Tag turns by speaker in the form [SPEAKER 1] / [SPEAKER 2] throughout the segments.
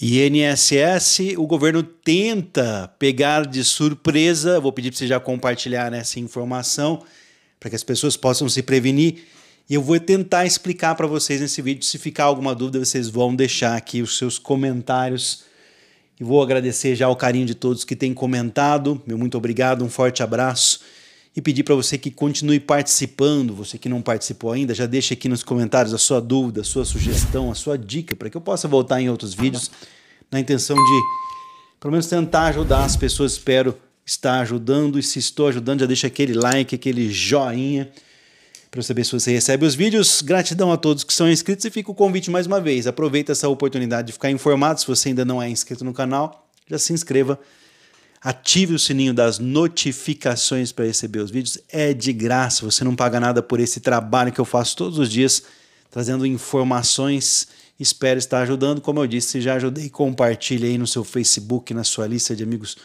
[SPEAKER 1] INSS, o governo tenta pegar de surpresa, vou pedir para você já compartilhar né, essa informação para que as pessoas possam se prevenir. E eu vou tentar explicar para vocês nesse vídeo. Se ficar alguma dúvida, vocês vão deixar aqui os seus comentários. E vou agradecer já o carinho de todos que têm comentado. Meu muito obrigado, um forte abraço e pedir para você que continue participando. Você que não participou ainda, já deixa aqui nos comentários a sua dúvida, a sua sugestão, a sua dica, para que eu possa voltar em outros tá vídeos na intenção de, pelo menos, tentar ajudar as pessoas. Espero estar ajudando e se estou ajudando, já deixa aquele like, aquele joinha para saber se você recebe os vídeos. Gratidão a todos que são inscritos e fica o convite mais uma vez. Aproveita essa oportunidade de ficar informado. Se você ainda não é inscrito no canal, já se inscreva ative o sininho das notificações para receber os vídeos. É de graça, você não paga nada por esse trabalho que eu faço todos os dias, trazendo informações. Espero estar ajudando. Como eu disse, se já ajudei, compartilhe aí no seu Facebook, na sua lista de amigos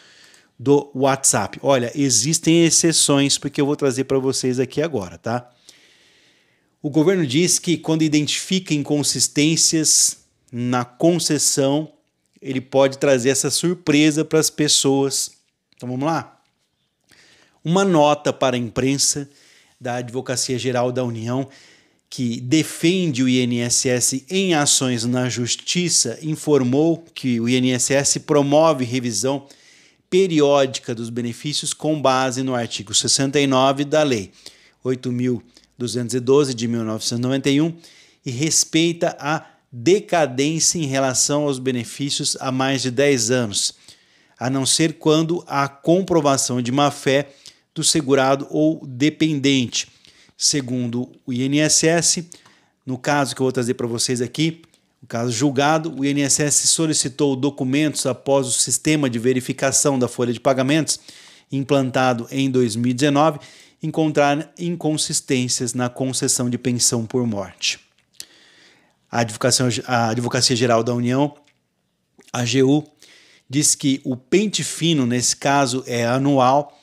[SPEAKER 1] do WhatsApp. Olha, existem exceções, porque eu vou trazer para vocês aqui agora, tá? O governo diz que quando identifica inconsistências na concessão ele pode trazer essa surpresa para as pessoas. Então vamos lá. Uma nota para a imprensa da Advocacia Geral da União que defende o INSS em ações na justiça informou que o INSS promove revisão periódica dos benefícios com base no artigo 69 da Lei 8212 de 1991 e respeita a decadência em relação aos benefícios há mais de 10 anos, a não ser quando há comprovação de má-fé do segurado ou dependente. Segundo o INSS, no caso que eu vou trazer para vocês aqui, o caso julgado, o INSS solicitou documentos após o sistema de verificação da folha de pagamentos implantado em 2019 encontrar inconsistências na concessão de pensão por morte a Advocacia, a Advocacia Geral da União, a AGU, diz que o pente fino, nesse caso, é anual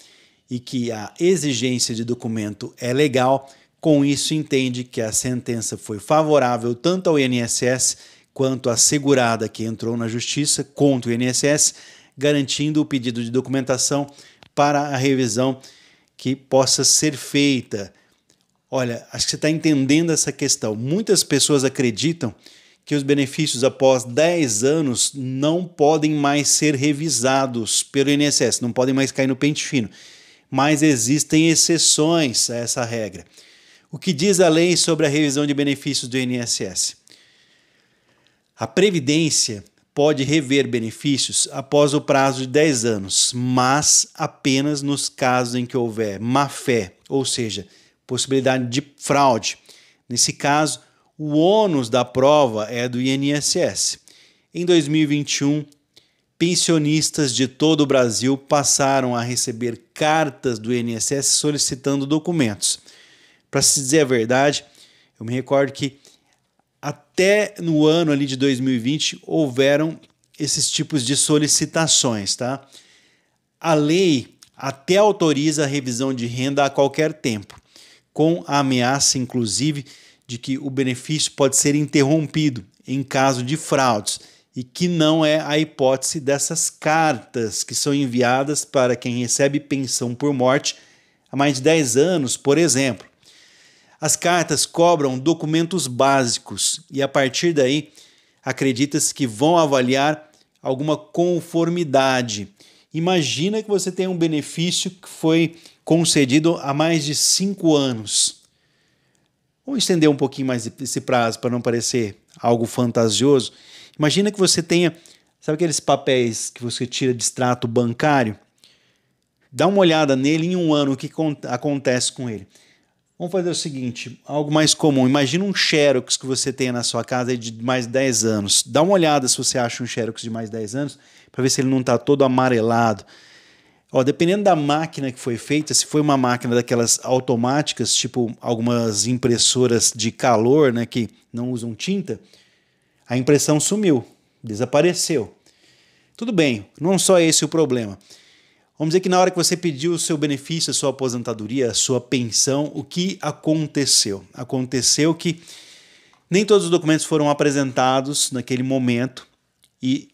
[SPEAKER 1] e que a exigência de documento é legal. Com isso, entende que a sentença foi favorável tanto ao INSS quanto à segurada que entrou na justiça contra o INSS, garantindo o pedido de documentação para a revisão que possa ser feita Olha, acho que você está entendendo essa questão. Muitas pessoas acreditam que os benefícios após 10 anos não podem mais ser revisados pelo INSS, não podem mais cair no pente fino. Mas existem exceções a essa regra. O que diz a lei sobre a revisão de benefícios do INSS? A Previdência pode rever benefícios após o prazo de 10 anos, mas apenas nos casos em que houver má fé, ou seja, possibilidade de fraude. Nesse caso, o ônus da prova é do INSS. Em 2021, pensionistas de todo o Brasil passaram a receber cartas do INSS solicitando documentos. Para se dizer a verdade, eu me recordo que até no ano ali de 2020 houveram esses tipos de solicitações, tá? A lei até autoriza a revisão de renda a qualquer tempo com a ameaça, inclusive, de que o benefício pode ser interrompido em caso de fraudes, e que não é a hipótese dessas cartas que são enviadas para quem recebe pensão por morte há mais de 10 anos, por exemplo. As cartas cobram documentos básicos e, a partir daí, acredita-se que vão avaliar alguma conformidade. Imagina que você tem um benefício que foi concedido há mais de cinco anos. Vamos estender um pouquinho mais esse prazo para não parecer algo fantasioso. Imagina que você tenha, sabe aqueles papéis que você tira de extrato bancário? Dá uma olhada nele em um ano, o que acontece com ele. Vamos fazer o seguinte, algo mais comum. Imagina um Xerox que você tenha na sua casa de mais 10 anos. Dá uma olhada se você acha um Xerox de mais 10 anos, para ver se ele não está todo amarelado, Ó, dependendo da máquina que foi feita, se foi uma máquina daquelas automáticas, tipo algumas impressoras de calor, né, que não usam tinta, a impressão sumiu, desapareceu. Tudo bem, não só esse o problema. Vamos dizer que na hora que você pediu o seu benefício, a sua aposentadoria, a sua pensão, o que aconteceu? Aconteceu que nem todos os documentos foram apresentados naquele momento e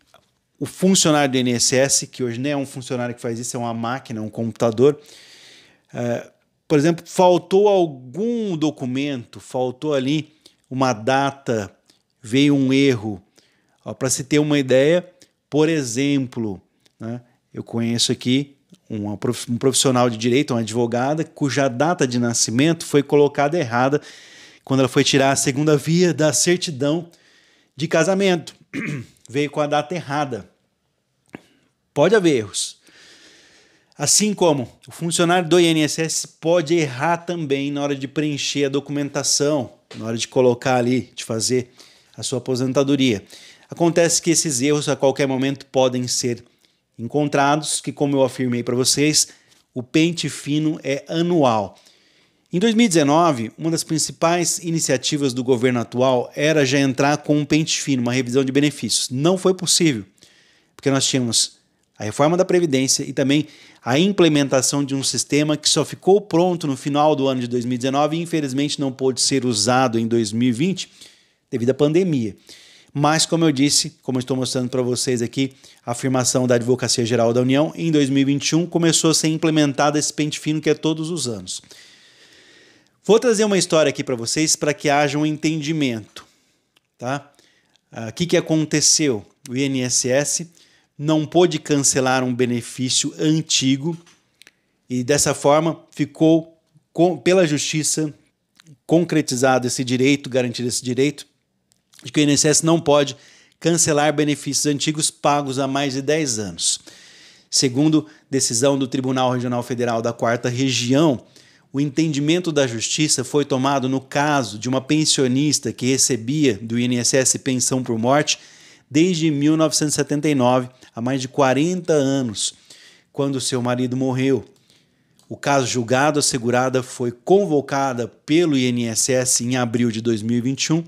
[SPEAKER 1] o funcionário do INSS, que hoje nem é um funcionário que faz isso, é uma máquina, um computador. É, por exemplo, faltou algum documento, faltou ali uma data, veio um erro. Para se ter uma ideia, por exemplo, né, eu conheço aqui uma, um profissional de direito, uma advogada, cuja data de nascimento foi colocada errada quando ela foi tirar a segunda via da certidão de casamento. veio com a data errada. Pode haver erros. Assim como o funcionário do INSS pode errar também na hora de preencher a documentação, na hora de colocar ali, de fazer a sua aposentadoria. Acontece que esses erros a qualquer momento podem ser encontrados, que como eu afirmei para vocês, o pente fino é anual. Em 2019, uma das principais iniciativas do governo atual era já entrar com um pente fino, uma revisão de benefícios. Não foi possível, porque nós tínhamos a reforma da Previdência e também a implementação de um sistema que só ficou pronto no final do ano de 2019 e infelizmente não pôde ser usado em 2020 devido à pandemia. Mas, como eu disse, como eu estou mostrando para vocês aqui, a afirmação da Advocacia Geral da União, em 2021 começou a ser implementado esse pente fino que é todos os anos. Vou trazer uma história aqui para vocês para que haja um entendimento, tá? Ah, o uh, que, que aconteceu? O INSS não pôde cancelar um benefício antigo e dessa forma ficou com, pela justiça concretizado esse direito, garantido esse direito, de que o INSS não pode cancelar benefícios antigos pagos há mais de 10 anos. Segundo decisão do Tribunal Regional Federal da Quarta Região, o entendimento da justiça foi tomado no caso de uma pensionista que recebia do INSS pensão por morte desde 1979, há mais de 40 anos, quando seu marido morreu. O caso julgado, a segurada foi convocada pelo INSS em abril de 2021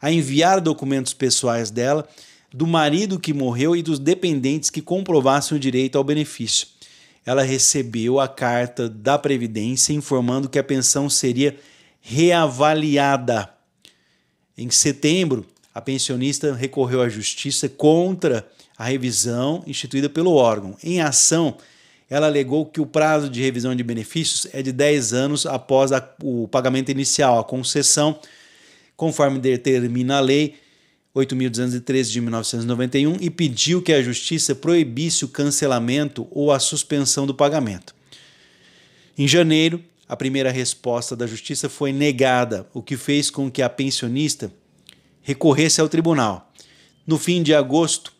[SPEAKER 1] a enviar documentos pessoais dela, do marido que morreu e dos dependentes que comprovassem o direito ao benefício ela recebeu a carta da Previdência informando que a pensão seria reavaliada. Em setembro, a pensionista recorreu à justiça contra a revisão instituída pelo órgão. Em ação, ela alegou que o prazo de revisão de benefícios é de 10 anos após a, o pagamento inicial, a concessão, conforme determina a lei 8.213 de 1991 e pediu que a justiça proibisse o cancelamento ou a suspensão do pagamento. Em janeiro, a primeira resposta da justiça foi negada, o que fez com que a pensionista recorresse ao tribunal. No fim de agosto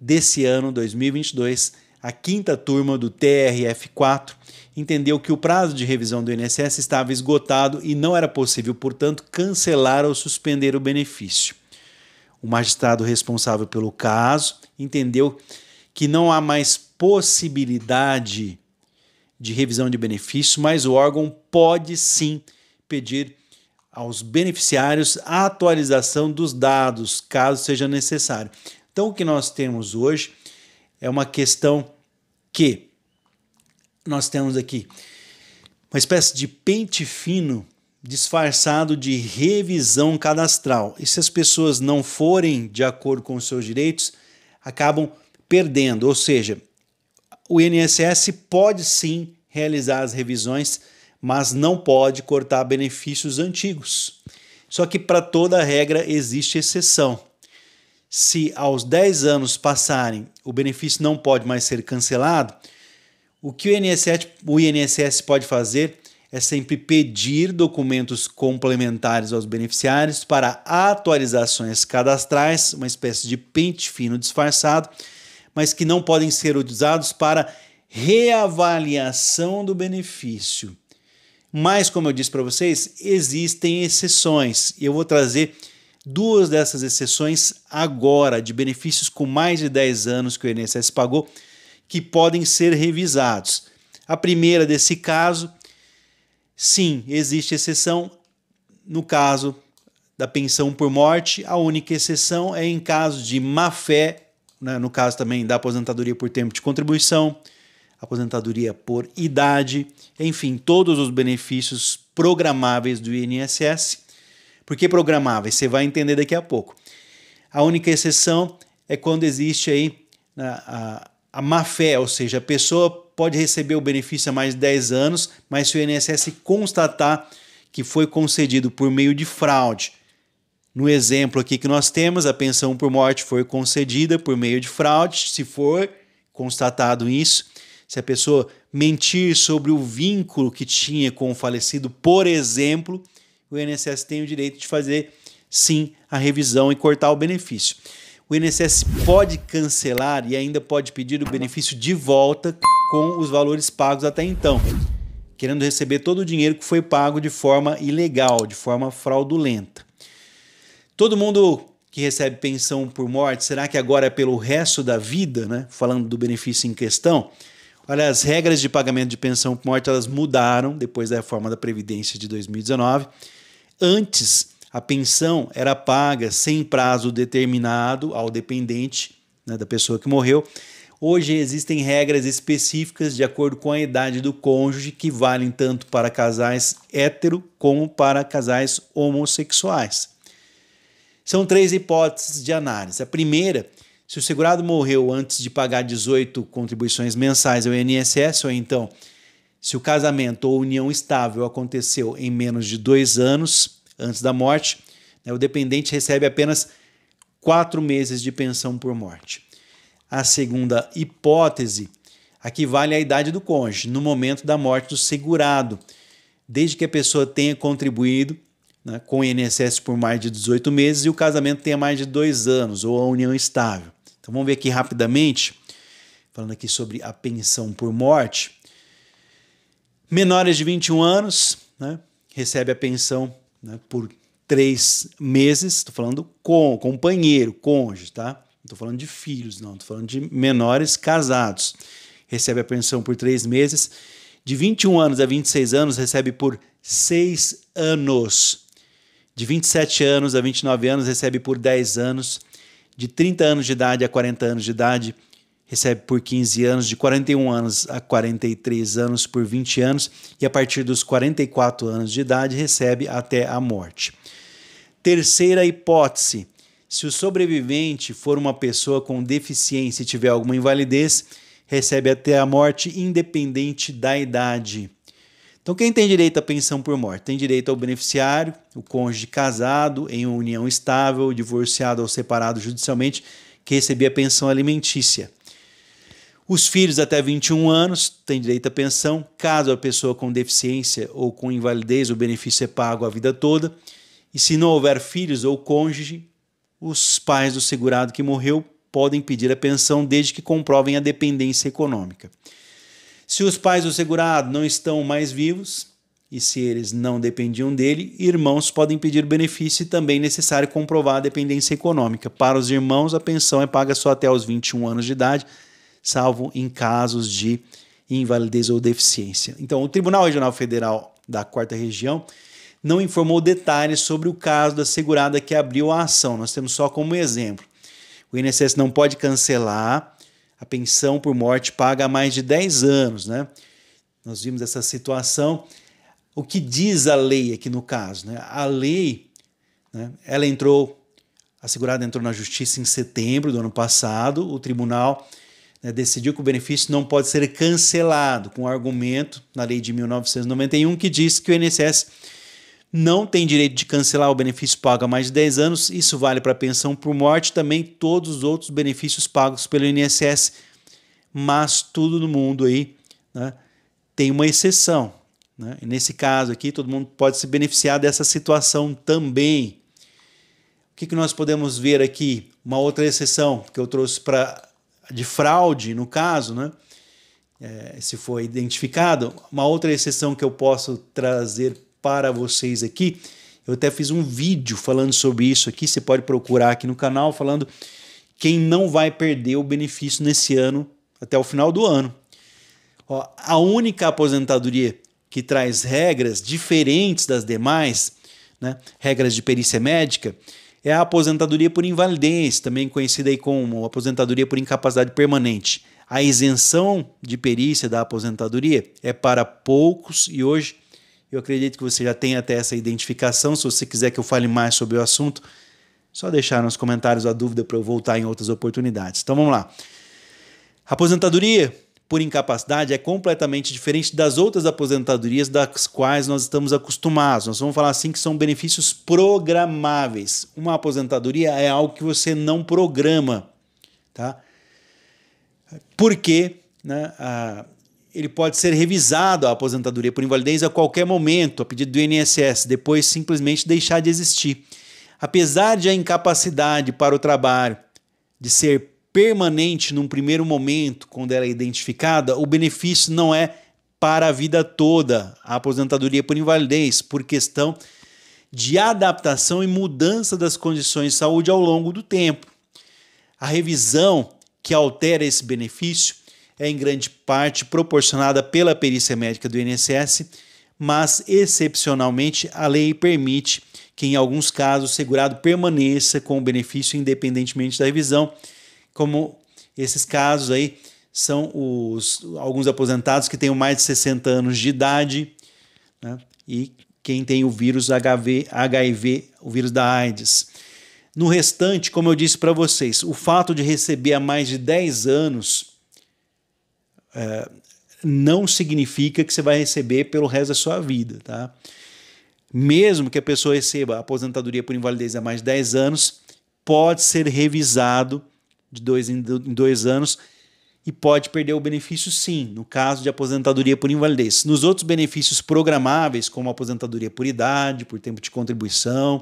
[SPEAKER 1] desse ano, 2022, a quinta turma do TRF4 entendeu que o prazo de revisão do INSS estava esgotado e não era possível, portanto, cancelar ou suspender o benefício. O magistrado responsável pelo caso entendeu que não há mais possibilidade de revisão de benefício, mas o órgão pode sim pedir aos beneficiários a atualização dos dados, caso seja necessário. Então, o que nós temos hoje é uma questão que nós temos aqui uma espécie de pente fino disfarçado de revisão cadastral. E se as pessoas não forem de acordo com os seus direitos, acabam perdendo. Ou seja, o INSS pode sim realizar as revisões, mas não pode cortar benefícios antigos. Só que para toda regra existe exceção. Se aos 10 anos passarem, o benefício não pode mais ser cancelado, o que o INSS, o INSS pode fazer é sempre pedir documentos complementares aos beneficiários para atualizações cadastrais, uma espécie de pente fino disfarçado, mas que não podem ser utilizados para reavaliação do benefício. Mas, como eu disse para vocês, existem exceções. e Eu vou trazer duas dessas exceções agora, de benefícios com mais de 10 anos que o INSS pagou, que podem ser revisados. A primeira desse caso Sim, existe exceção no caso da pensão por morte. A única exceção é em caso de má fé, né, no caso também da aposentadoria por tempo de contribuição, aposentadoria por idade, enfim, todos os benefícios programáveis do INSS. Por que programáveis? Você vai entender daqui a pouco. A única exceção é quando existe aí a, né, a, a má fé, ou seja, a pessoa pode receber o benefício há mais de 10 anos, mas se o INSS constatar que foi concedido por meio de fraude, no exemplo aqui que nós temos, a pensão por morte foi concedida por meio de fraude, se for constatado isso, se a pessoa mentir sobre o vínculo que tinha com o falecido, por exemplo, o INSS tem o direito de fazer sim a revisão e cortar o benefício. O INSS pode cancelar e ainda pode pedir o benefício de volta com os valores pagos até então, querendo receber todo o dinheiro que foi pago de forma ilegal, de forma fraudulenta. Todo mundo que recebe pensão por morte, será que agora é pelo resto da vida, né? Falando do benefício em questão, olha as regras de pagamento de pensão por morte, elas mudaram depois da reforma da previdência de 2019. Antes, a pensão era paga sem prazo determinado ao dependente né, da pessoa que morreu Hoje existem regras específicas de acordo com a idade do cônjuge que valem tanto para casais hétero como para casais homossexuais. São três hipóteses de análise. A primeira, se o segurado morreu antes de pagar 18 contribuições mensais ao INSS, ou então se o casamento ou união estável aconteceu em menos de dois anos antes da morte, né, o dependente recebe apenas quatro meses de pensão por morte. A segunda hipótese, aqui vale a idade do cônjuge, no momento da morte do segurado, desde que a pessoa tenha contribuído né, com o INSS por mais de 18 meses e o casamento tenha mais de dois anos, ou a união estável. Então vamos ver aqui rapidamente, falando aqui sobre a pensão por morte. Menores de 21 anos, né, recebe a pensão né, por três meses, estou falando com companheiro, cônjuge, tá? estou falando de filhos, não, estou falando de menores casados. Recebe a pensão por três meses. De 21 anos a 26 anos, recebe por seis anos. De 27 anos a 29 anos, recebe por 10 anos. De 30 anos de idade a 40 anos de idade, recebe por 15 anos. De 41 anos a 43 anos, por 20 anos. E a partir dos 44 anos de idade, recebe até a morte. Terceira hipótese: se o sobrevivente for uma pessoa com deficiência e tiver alguma invalidez, recebe até a morte independente da idade. Então, quem tem direito à pensão por morte? Tem direito ao beneficiário, o cônjuge casado, em união estável, divorciado ou separado judicialmente, que recebia a pensão alimentícia. Os filhos até 21 anos têm direito à pensão, caso a pessoa com deficiência ou com invalidez, o benefício é pago a vida toda. E se não houver filhos ou cônjuge, os pais do segurado que morreu podem pedir a pensão desde que comprovem a dependência econômica. Se os pais do segurado não estão mais vivos e se eles não dependiam dele, irmãos podem pedir benefício e também é necessário comprovar a dependência econômica. Para os irmãos, a pensão é paga só até os 21 anos de idade, salvo em casos de invalidez ou deficiência. Então, o Tribunal Regional Federal da Quarta Região não informou detalhes sobre o caso da segurada que abriu a ação. Nós temos só como exemplo. O INSS não pode cancelar a pensão por morte paga há mais de 10 anos, né? Nós vimos essa situação. O que diz a lei aqui no caso? Né? A lei, né, ela entrou, a segurada entrou na justiça em setembro do ano passado. O tribunal né, decidiu que o benefício não pode ser cancelado, com argumento na lei de 1991 que diz que o INSS não tem direito de cancelar o benefício pago há mais de 10 anos, isso vale para pensão por morte, também todos os outros benefícios pagos pelo INSS, mas tudo no mundo aí né, tem uma exceção. Né? Nesse caso aqui, todo mundo pode se beneficiar dessa situação também. O que, que nós podemos ver aqui? Uma outra exceção que eu trouxe para de fraude, no caso, né? É, se for identificado, uma outra exceção que eu posso trazer para vocês aqui. Eu até fiz um vídeo falando sobre isso aqui, você pode procurar aqui no canal, falando quem não vai perder o benefício nesse ano até o final do ano. Ó, a única aposentadoria que traz regras diferentes das demais, né, regras de perícia médica, é a aposentadoria por invalidez, também conhecida aí como aposentadoria por incapacidade permanente. A isenção de perícia da aposentadoria é para poucos e hoje eu acredito que você já tem até essa identificação. Se você quiser que eu fale mais sobre o assunto, só deixar nos comentários a dúvida para eu voltar em outras oportunidades. Então vamos lá. Aposentadoria por incapacidade é completamente diferente das outras aposentadorias das quais nós estamos acostumados. Nós vamos falar assim que são benefícios programáveis. Uma aposentadoria é algo que você não programa, tá? Porque né, ah, ele pode ser revisado a aposentadoria por invalidez a qualquer momento, a pedido do INSS, depois simplesmente deixar de existir. Apesar de a incapacidade para o trabalho de ser permanente num primeiro momento, quando ela é identificada, o benefício não é para a vida toda a aposentadoria por invalidez, por questão de adaptação e mudança das condições de saúde ao longo do tempo. A revisão que altera esse benefício é em grande parte proporcionada pela perícia médica do INSS, mas excepcionalmente a lei permite que em alguns casos o segurado permaneça com o benefício independentemente da revisão, como esses casos aí são os alguns aposentados que têm mais de 60 anos de idade né? e quem tem o vírus HV, HIV, o vírus da AIDS. No restante, como eu disse para vocês, o fato de receber há mais de 10 anos não significa que você vai receber pelo resto da sua vida, tá? Mesmo que a pessoa receba a aposentadoria por invalidez há mais de 10 anos, pode ser revisado de dois em dois anos e pode perder o benefício sim, no caso de aposentadoria por invalidez. Nos outros benefícios programáveis, como aposentadoria por idade, por tempo de contribuição,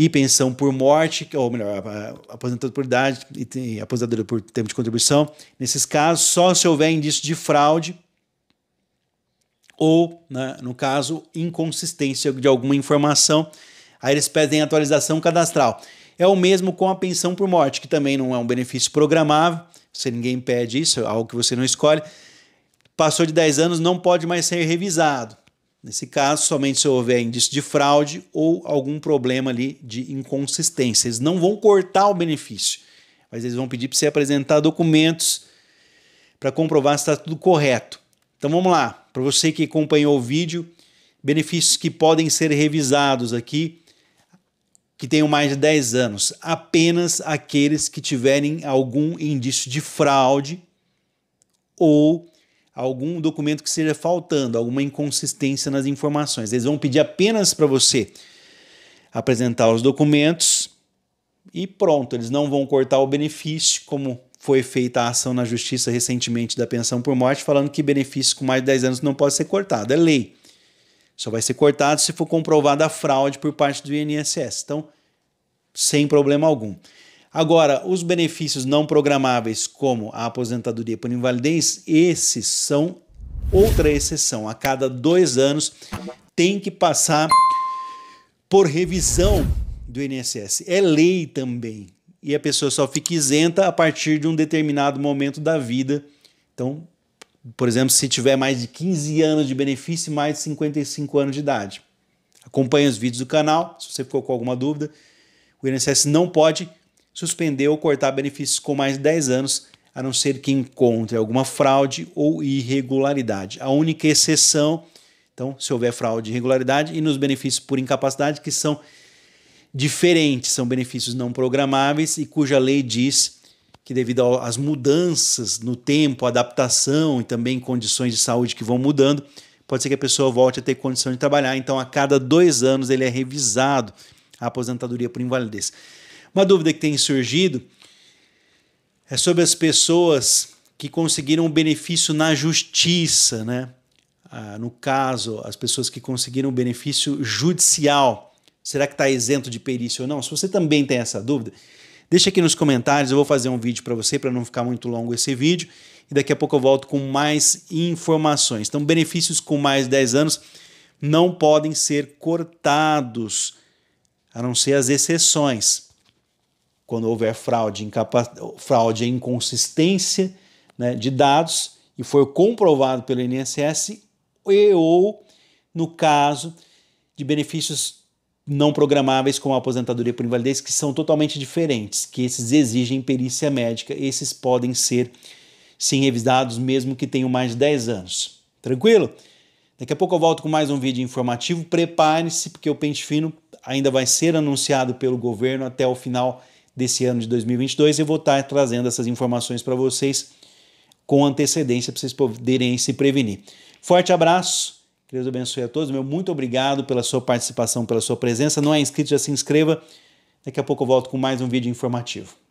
[SPEAKER 1] e pensão por morte, é, ou melhor, aposentado por idade e aposentadoria por tempo de contribuição. Nesses casos, só se houver indício de fraude ou, né, no caso, inconsistência de alguma informação, aí eles pedem atualização cadastral. É o mesmo com a pensão por morte, que também não é um benefício programável, se ninguém pede isso, é algo que você não escolhe. Passou de 10 anos, não pode mais ser revisado. Nesse caso, somente se houver indício de fraude ou algum problema ali de inconsistência. Eles não vão cortar o benefício, mas eles vão pedir para você apresentar documentos para comprovar se está tudo correto. Então vamos lá, para você que acompanhou o vídeo, benefícios que podem ser revisados aqui, que tenham mais de 10 anos, apenas aqueles que tiverem algum indício de fraude ou algum documento que seja faltando, alguma inconsistência nas informações. Eles vão pedir apenas para você apresentar os documentos e pronto, eles não vão cortar o benefício, como foi feita a ação na justiça recentemente da pensão por morte, falando que benefício com mais de 10 anos não pode ser cortado, é lei. Só vai ser cortado se for comprovada a fraude por parte do INSS. Então, sem problema algum. Agora, os benefícios não programáveis, como a aposentadoria por invalidez, esses são outra exceção. A cada dois anos tem que passar por revisão do INSS. É lei também. E a pessoa só fica isenta a partir de um determinado momento da vida. Então, por exemplo, se tiver mais de 15 anos de benefício e mais de 55 anos de idade. Acompanhe os vídeos do canal, se você ficou com alguma dúvida. O INSS não pode suspender ou cortar benefícios com mais de 10 anos, a não ser que encontre alguma fraude ou irregularidade. A única exceção, então, se houver fraude e irregularidade, e nos benefícios por incapacidade, que são diferentes, são benefícios não programáveis e cuja lei diz que, devido às mudanças no tempo, adaptação e também condições de saúde que vão mudando, pode ser que a pessoa volte a ter condição de trabalhar. Então, a cada dois anos, ele é revisado a aposentadoria por invalidez. Uma dúvida que tem surgido é sobre as pessoas que conseguiram o benefício na justiça, né? Ah, no caso, as pessoas que conseguiram o benefício judicial. Será que está isento de perícia ou não? Se você também tem essa dúvida, deixa aqui nos comentários. Eu vou fazer um vídeo para você, para não ficar muito longo esse vídeo. E daqui a pouco eu volto com mais informações. Então, benefícios com mais de 10 anos não podem ser cortados, a não ser as exceções quando houver fraude, incapac... fraude e inconsistência né, de dados e for comprovado pelo INSS e ou no caso de benefícios não programáveis como a aposentadoria por invalidez, que são totalmente diferentes, que esses exigem perícia médica, esses podem ser sim revisados mesmo que tenham mais de 10 anos. Tranquilo? Daqui a pouco eu volto com mais um vídeo informativo. Prepare-se, porque o pente fino ainda vai ser anunciado pelo governo até o final desse ano de 2022. Eu vou estar trazendo essas informações para vocês com antecedência para vocês poderem se prevenir. Forte abraço. Deus abençoe a todos. Meu muito obrigado pela sua participação, pela sua presença. Não é inscrito, já se inscreva. Daqui a pouco eu volto com mais um vídeo informativo.